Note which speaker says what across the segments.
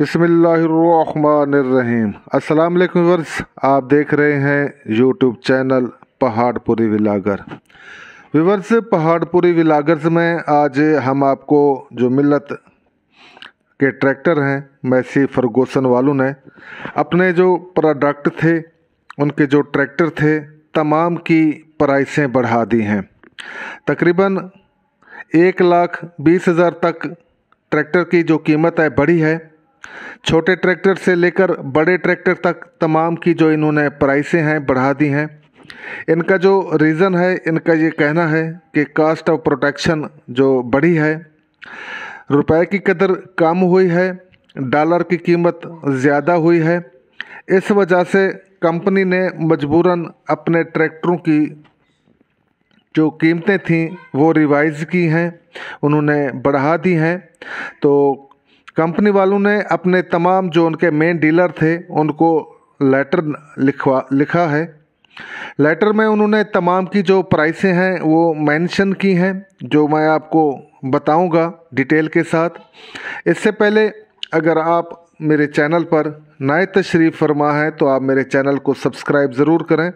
Speaker 1: बसमीम अस्सलाम वालेकुम वर्स आप देख रहे हैं YouTube channel Pahadpuri villager viewers Pahadpuri villagers में आज हम आपको जो मिलत के ट्रैक्टर हैं मैसी फरगोसन वालों ने अपने जो प्रोडक्ट थे उनके जो ट्रैक्टर थे तमाम की प्राइसें बढ़ा दी हैं तकरीबन एक लाख बीस हज़ार तक ट्रैक्टर की जो कीमत है बढ़ी है छोटे ट्रैक्टर से लेकर बड़े ट्रैक्टर तक तमाम की जो इन्होंने प्राइसें हैं बढ़ा दी हैं इनका जो रीज़न है इनका ये कहना है कि कास्ट ऑफ प्रोटेक्शन जो बढ़ी है रुपए की कदर कम हुई है डॉलर की कीमत ज़्यादा हुई है इस वजह से कंपनी ने मजबूरन अपने ट्रैक्टरों की जो कीमतें थीं वो रिवाइज़ की हैं उन्होंने बढ़ा दी हैं तो कंपनी वालों ने अपने तमाम जो उनके मेन डीलर थे उनको लेटर लिखवा लिखा है लेटर में उन्होंने तमाम की जो प्राइसें हैं वो मेंशन की हैं जो मैं आपको बताऊंगा डिटेल के साथ इससे पहले अगर आप मेरे चैनल पर नए तशरीफ़ फरमा है तो आप मेरे चैनल को सब्सक्राइब ज़रूर करें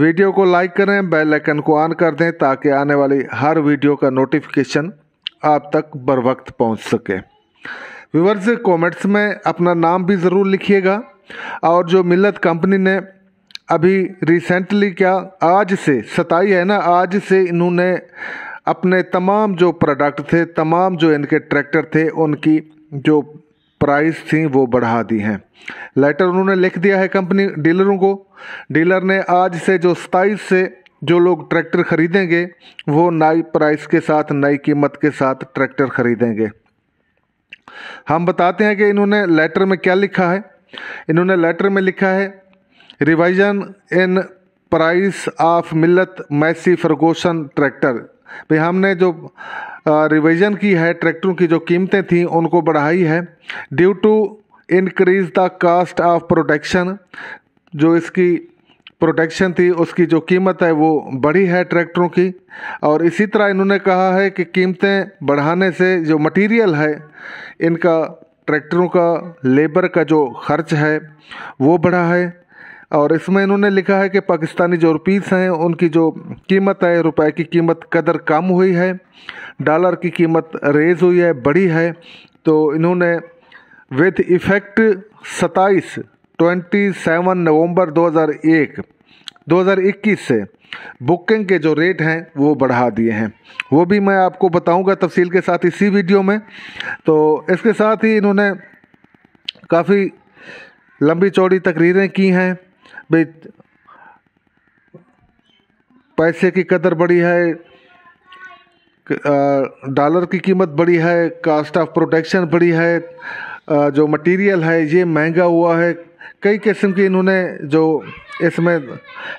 Speaker 1: वीडियो को लाइक करें बेल आइकन को ऑन कर दें ताकि आने वाली हर वीडियो का नोटिफिकेशन आप तक बर वक्त पहुँच सके व्यूवर्स कमेंट्स में अपना नाम भी ज़रूर लिखिएगा और जो मिलत कंपनी ने अभी रिसेंटली क्या आज से सताई है ना आज से इन्होंने अपने तमाम जो प्रोडक्ट थे तमाम जो इनके ट्रैक्टर थे उनकी जो प्राइस थी वो बढ़ा दी हैं लेटर उन्होंने लिख दिया है कंपनी डीलरों को डीलर ने आज से जो सताईस से जो लोग ट्रैक्टर खरीदेंगे वो नई प्राइस के साथ नई कीमत के साथ ट्रैक्टर खरीदेंगे हम बताते हैं कि इन्होंने लेटर में क्या लिखा है इन्होंने लेटर में लिखा है रिवाइजन इन प्राइस ऑफ मिलत मैसी फरगोशन ट्रैक्टर भाई हमने जो रिवीजन की है ट्रैक्टरों की जो कीमतें थी उनको बढ़ाई है due to increase the cost of protection जो इसकी प्रोटेक्शन थी उसकी जो कीमत है वो बढ़ी है ट्रैक्टरों की और इसी तरह इन्होंने कहा है कि कीमतें बढ़ाने से जो मटेरियल है इनका ट्रैक्टरों का लेबर का जो खर्च है वो बढ़ा है और इसमें इन्होंने लिखा है कि पाकिस्तानी जो रुपीस हैं उनकी जो कीमत है रुपए की कीमत कदर कम हुई है डॉलर की कीमत रेज हुई है बढ़ी है तो इन्होंने विथ इफ़ेक्ट सताईस 27 नवंबर 2001 2021 से बुकिंग के जो रेट हैं वो बढ़ा दिए हैं वो भी मैं आपको बताऊंगा तफसील के साथ इसी वीडियो में तो इसके साथ ही इन्होंने काफ़ी लंबी चौड़ी तकरीरें की हैं भाई पैसे की कदर बढ़ी है डॉलर की कीमत बढ़ी है कास्ट ऑफ प्रोटेक्शन बढ़ी है जो मटेरियल है ये महंगा हुआ है कई किस्म की इन्होंने जो इसमें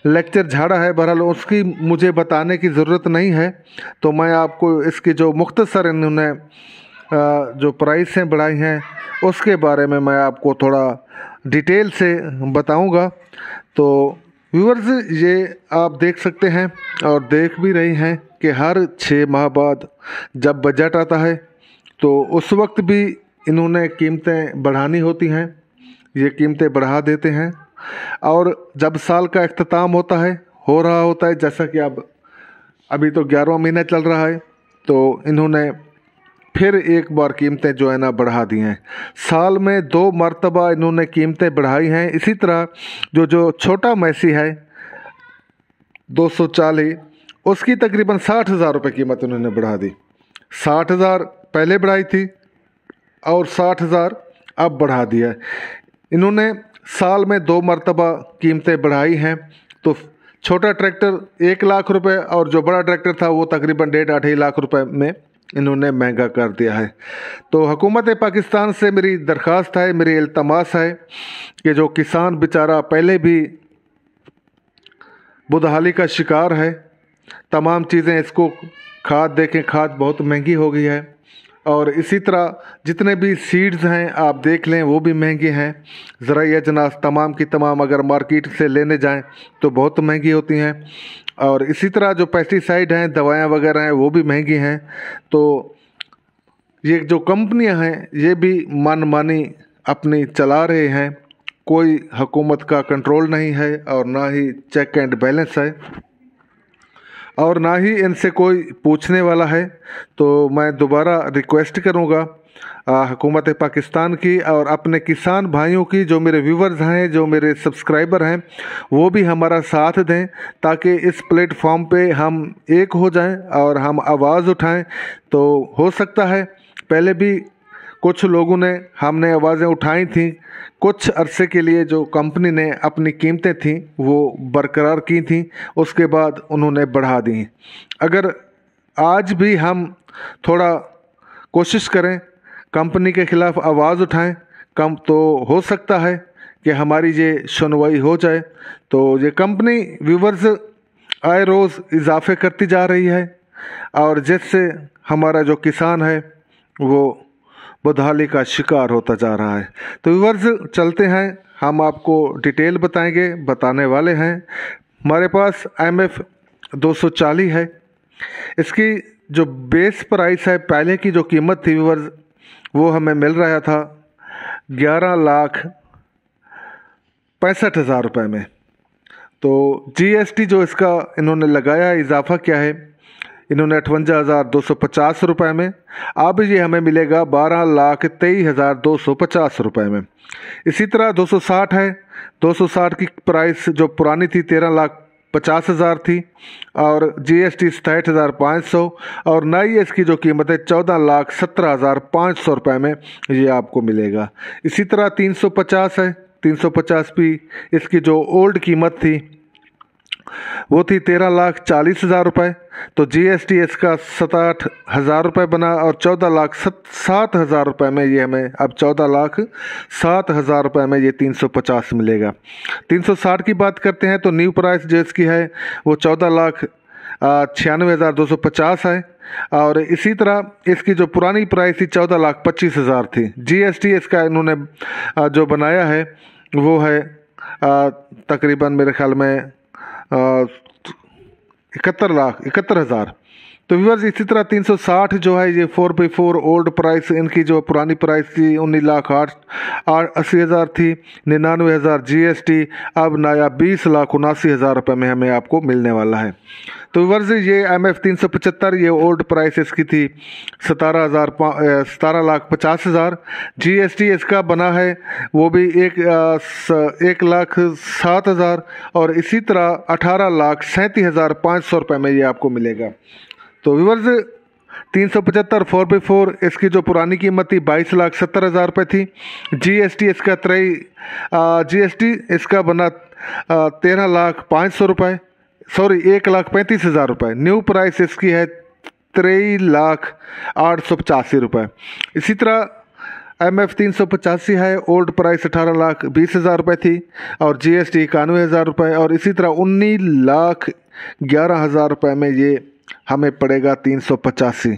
Speaker 1: लेक्चर झाड़ा है बहरहाल उसकी मुझे बताने की ज़रूरत नहीं है तो मैं आपको इसकी जो मुख्तसर इन्होंने जो प्राइसें बढ़ाई हैं उसके बारे में मैं आपको थोड़ा डिटेल से बताऊंगा तो व्यूवर्स ये आप देख सकते हैं और देख भी रही हैं कि हर छः माह बाद जब बजट आता है तो उस वक्त भी इन्होंने कीमतें बढ़ानी होती हैं ये कीमतें बढ़ा देते हैं और जब साल का अख्ताम होता है हो रहा होता है जैसा कि अब अभी तो ग्यारहवा महीना चल रहा है तो इन्होंने फिर एक बार कीमतें जो है ना बढ़ा दी हैं साल में दो मरतबा इन्होंने कीमतें बढ़ाई हैं इसी तरह जो जो छोटा मैसी है दो सौ चालीस उसकी तकरीबन साठ हज़ार रुपये कीमत उन्होंने बढ़ा दी साठ हज़ार पहले बढ़ाई थी और साठ हज़ार अब बढ़ा दिया इन्होंने साल में दो मरतबा कीमतें बढ़ाई हैं तो छोटा ट्रैक्टर एक लाख रुपए और जो बड़ा ट्रैक्टर था वो तकरीबन डेढ़ आठ लाख रुपए में इन्होंने महंगा कर दिया है तो हुकूमत पाकिस्तान से मेरी दरख्वास्त है मेरी अल्तमास है कि जो किसान बेचारा पहले भी बुदहाली का शिकार है तमाम चीज़ें इसको खाद देखें खाद बहुत महंगी हो गई है और इसी तरह जितने भी सीड्स हैं आप देख लें वो भी महंगे हैं ज़रा जनास तमाम की तमाम अगर मार्केट से लेने जाएं तो बहुत महंगी होती हैं और इसी तरह जो पेस्टिसाइड हैं दवाएं वगैरह हैं वो भी महंगी हैं तो ये जो कंपनियां हैं ये भी मनमानी अपनी चला रहे हैं कोई हुकूमत का कंट्रोल नहीं है और ना ही चेक एंड बैलेंस है और ना ही इनसे कोई पूछने वाला है तो मैं दोबारा रिक्वेस्ट करूँगा हुकूमत पाकिस्तान की और अपने किसान भाइयों की जो मेरे व्यूवर्स हैं जो मेरे सब्सक्राइबर हैं वो भी हमारा साथ दें ताकि इस प्लेटफॉर्म पे हम एक हो जाएं और हम आवाज़ उठाएं तो हो सकता है पहले भी कुछ लोगों ने हमने आवाज़ें उठाई थी कुछ अरसे के लिए जो कंपनी ने अपनी कीमतें थी वो बरकरार की थी उसके बाद उन्होंने बढ़ा दी अगर आज भी हम थोड़ा कोशिश करें कंपनी के ख़िलाफ़ आवाज़ उठाएं कम तो हो सकता है कि हमारी ये सुनवाई हो जाए तो ये कंपनी व्यूवर्स आए रोज़ इजाफे करती जा रही है और जिससे हमारा जो किसान है वो बदहाली का शिकार होता जा रहा है तो व्यूवर्स चलते हैं हम आपको डिटेल बताएंगे बताने वाले हैं हमारे पास एम एफ दो है इसकी जो बेस प्राइस है पहले की जो कीमत थी व्यूवर्स वो हमें मिल रहा था ग्यारह लाख पैंसठ हज़ार रुपये में तो जीएसटी जो इसका इन्होंने लगाया इजाफा क्या है इन्होंने अठवंजा हज़ार दो सौ पचास रुपये में अब ये हमें मिलेगा बारह लाख तेईस हज़ार दो सौ पचास रुपये में इसी तरह दो सौ साठ है दो सौ साठ की प्राइस जो पुरानी थी तेरह लाख पचास हज़ार थी और जी एस टी सताठ हज़ार पाँच सौ और नई इसकी जो कीमत है चौदह लाख सत्रह हज़ार पाँच सौ रुपये में ये आपको मिलेगा इसी तरह तीन सौ पचास है तीन सौ पचास भी इसकी जो ओल्ड कीमत थी वो थी तेरह लाख चालीस हज़ार रुपये तो जी एस टी इसका सताहठ हज़ार रुपये बना और चौदह लाख सत सात हज़ार रुपये में ये हमें अब चौदह लाख सात हज़ार रुपये में ये तीन सौ पचास मिलेगा तीन सौ साठ की बात करते हैं तो न्यू प्राइस जो इसकी है वो चौदह लाख छियानवे हज़ार दो सौ पचास है और इसी तरह इसकी जो पुरानी प्राइस थी चौदह लाख पच्चीस हज़ार थी जी एस टी इसका इन्होंने जो बनाया है वो है तकरीबन मेरे ख्याल में एकाहत्तर लाख एकाहत्तर हजार तो व्यूवर्स इसी तरह 360 जो है ये four by four old price इनकी जो पुरानी प्राइस थी उन्नीस लाख आठ आठ अस्सी हज़ार थी निन्यानवे हज़ार जी अब नया बीस लाख उनासी हज़ार रुपये में हमें आपको मिलने वाला है तो व्यूवर्स ये एम एफ तीन सौ पचहत्तर ये ओल्ड प्राइस इसकी थी सतारह हज़ार सतारह लाख पचास हज़ार जी एस टी इसका बना है वो भी एक एक लाख सात हज़ार और इसी तरह अठारह लाख सैंतीस हज़ार पाँच सौ रुपये में ये आपको मिलेगा तो व्यूवर्स तीन सौ पचहत्तर फोर बाई फोर इसकी जो पुरानी कीमत थी बाईस लाख सत्तर हज़ार रुपये थी जीएसटी इसका त्रय जीएसटी इसका बना तेरह लाख पाँच सौ रुपये सॉरी एक लाख पैंतीस हज़ार रुपये न्यू प्राइस इसकी है तेई लाख आठ सौ पचासी रुपये इसी तरह एम एफ तीन सौ पचासी है ओल्ड प्राइस अठारह लाख बीस हज़ार रुपये थी और जी एस टी इक्यानवे हज़ार रुपये और इसी तरह उन्नीस लाख ग्यारह हज़ार रुपये में ये हमें पड़ेगा तीन सौ पचासी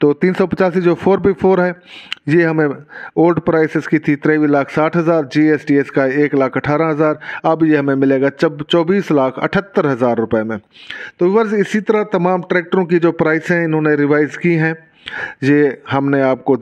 Speaker 1: तो तीन सौ पचासी जो फोर बी फोर है ये हमें ओल्ड प्राइस की थी तेरह लाख साठ हज़ार जी एस टी एस का एक लाख अठारह हज़ार अब ये हमें मिलेगा चब चौबीस लाख अठहत्तर हज़ार रुपये में तो वर्ष इसी तरह तमाम ट्रैक्टरों की जो प्राइस हैं इन्होंने रिवाइज़ की हैं ये हमने आपको